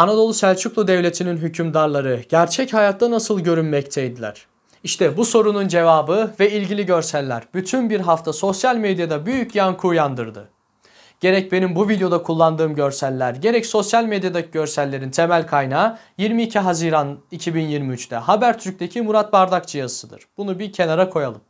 Anadolu Selçuklu Devleti'nin hükümdarları gerçek hayatta nasıl görünmekteydiler? İşte bu sorunun cevabı ve ilgili görseller bütün bir hafta sosyal medyada büyük yankı uyandırdı. Gerek benim bu videoda kullandığım görseller, gerek sosyal medyadaki görsellerin temel kaynağı 22 Haziran 2023'te Habertürk'teki Murat Bardakçı yazısıdır. Bunu bir kenara koyalım.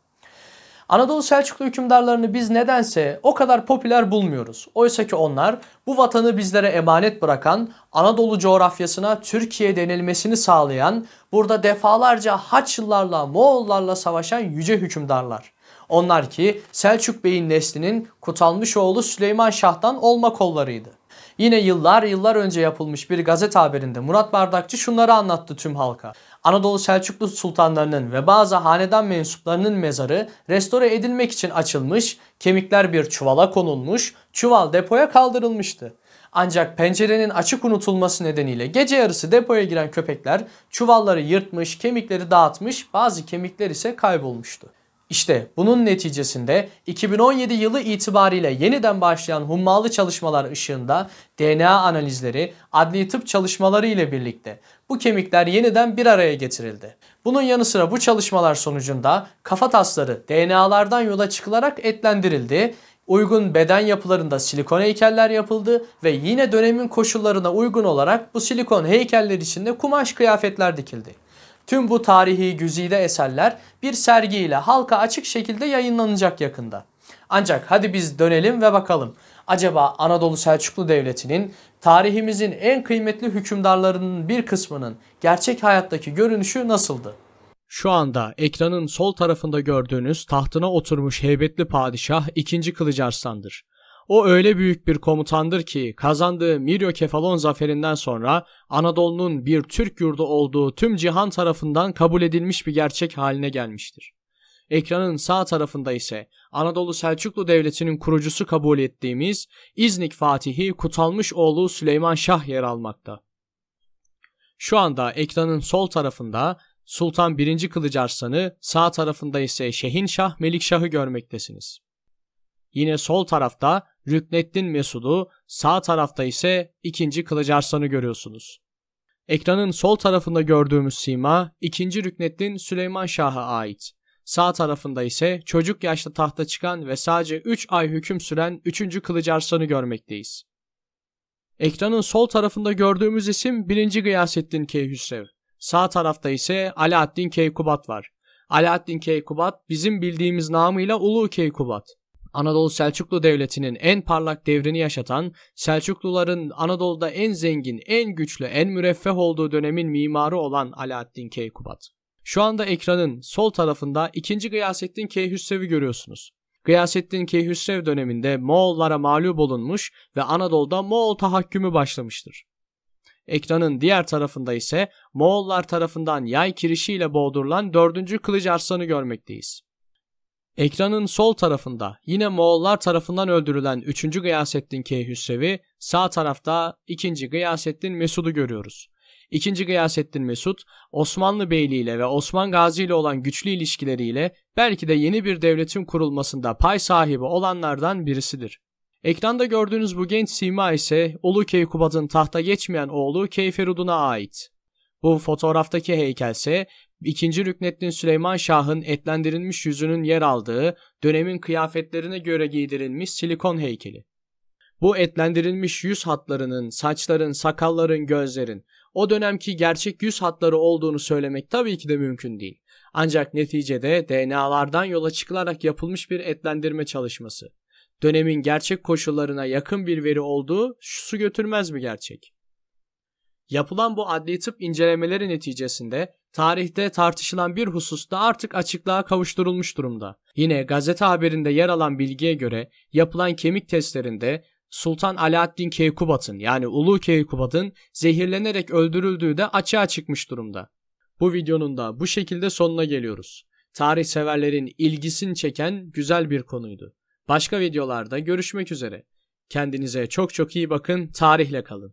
Anadolu Selçuklu hükümdarlarını biz nedense o kadar popüler bulmuyoruz. Oysa ki onlar bu vatanı bizlere emanet bırakan, Anadolu coğrafyasına Türkiye denilmesini sağlayan, burada defalarca Haçlılarla, Moğollarla savaşan yüce hükümdarlar. Onlar ki Selçuk Bey'in neslinin kutalmış oğlu Süleyman Şah'tan olma kollarıydı. Yine yıllar yıllar önce yapılmış bir gazete haberinde Murat Bardakçı şunları anlattı tüm halka. Anadolu Selçuklu sultanlarının ve bazı hanedan mensuplarının mezarı restore edilmek için açılmış, kemikler bir çuvala konulmuş, çuval depoya kaldırılmıştı. Ancak pencerenin açık unutulması nedeniyle gece yarısı depoya giren köpekler çuvalları yırtmış, kemikleri dağıtmış, bazı kemikler ise kaybolmuştu. İşte bunun neticesinde 2017 yılı itibariyle yeniden başlayan hummalı çalışmalar ışığında DNA analizleri, adli tıp çalışmaları ile birlikte bu kemikler yeniden bir araya getirildi. Bunun yanı sıra bu çalışmalar sonucunda kafa tasları DNA'lardan yola çıkılarak etlendirildi uygun beden yapılarında silikon heykeller yapıldı ve yine dönemin koşullarına uygun olarak bu silikon heykeller içinde kumaş kıyafetler dikildi. Tüm bu tarihi güzide eserler bir sergiyle halka açık şekilde yayınlanacak yakında. Ancak hadi biz dönelim ve bakalım. Acaba Anadolu Selçuklu Devleti'nin tarihimizin en kıymetli hükümdarlarının bir kısmının gerçek hayattaki görünüşü nasıldı? Şu anda ekranın sol tarafında gördüğünüz tahtına oturmuş heybetli padişah 2. Kılıç Arslan'dır. O öyle büyük bir komutandır ki kazandığı Miryo Kefalon zaferinden sonra Anadolu'nun bir Türk yurdu olduğu tüm cihan tarafından kabul edilmiş bir gerçek haline gelmiştir. Ekranın sağ tarafında ise Anadolu Selçuklu Devleti'nin kurucusu kabul ettiğimiz İznik Fatihi Kutalmış oğlu Süleyman Şah yer almakta. Şu anda ekranın sol tarafında Sultan 1. Kılıç Arslan'ı, sağ tarafında ise Şehin Şah Melikşah'ı görmektesiniz. Yine sol tarafta Rükneddin Mesud'u, sağ tarafta ise 2. Kılıç Arslan'ı görüyorsunuz. Ekranın sol tarafında gördüğümüz sima 2. Rükneddin Süleyman Şah'a ait. Sağ tarafında ise çocuk yaşta tahta çıkan ve sadece 3 ay hüküm süren 3. Kılıç Arslan'ı görmekteyiz. Ekranın sol tarafında gördüğümüz isim 1. Gıyasettin Keyhüsrev. Sağ tarafta ise Alaaddin Keykubat var. Alaaddin Keykubat bizim bildiğimiz namıyla Ulu Keykubat. Anadolu Selçuklu Devleti'nin en parlak devrini yaşatan, Selçukluların Anadolu'da en zengin, en güçlü, en müreffeh olduğu dönemin mimarı olan Alaaddin Keykubat. Şu anda ekranın sol tarafında 2. Gıyasettin Keyhüsrev'i görüyorsunuz. Gıyasettin Keyhüsrev döneminde Moğollara mağlup olunmuş ve Anadolu'da Moğol tahakkümü başlamıştır. Ekranın diğer tarafında ise Moğollar tarafından yay kirişiyle boğdurulan 4. Kılıç Arslan'ı görmekteyiz. Ekranın sol tarafında yine Moğollar tarafından öldürülen 3. Gıyasettin Keyhüsrevi, sağ tarafta 2. Gıyasettin Mesud'u görüyoruz. 2. Gıyasettin Mesud, Osmanlı Beyliği ile ve Osman Gazi ile olan güçlü ilişkileriyle belki de yeni bir devletin kurulmasında pay sahibi olanlardan birisidir. Ekranda gördüğünüz bu genç sima ise Ulu Keykubat'ın tahta geçmeyen oğlu Keyferud'una ait. Bu fotoğraftaki heykelse 2. Rüknettin Süleyman Şah'ın etlendirilmiş yüzünün yer aldığı dönemin kıyafetlerine göre giydirilmiş silikon heykeli. Bu etlendirilmiş yüz hatlarının, saçların, sakalların, gözlerin o dönemki gerçek yüz hatları olduğunu söylemek tabii ki de mümkün değil. Ancak neticede DNA'lardan yola çıkılarak yapılmış bir etlendirme çalışması. Dönemin gerçek koşullarına yakın bir veri olduğu su götürmez bir gerçek. Yapılan bu adli tıp incelemeleri neticesinde tarihte tartışılan bir husus da artık açıklığa kavuşturulmuş durumda. Yine gazete haberinde yer alan bilgiye göre yapılan kemik testlerinde Sultan Alaaddin Keykubat'ın yani Ulu Keykubat'ın zehirlenerek öldürüldüğü de açığa çıkmış durumda. Bu videonun da bu şekilde sonuna geliyoruz. Tarih severlerin ilgisini çeken güzel bir konuydu. Başka videolarda görüşmek üzere. Kendinize çok çok iyi bakın, tarihle kalın.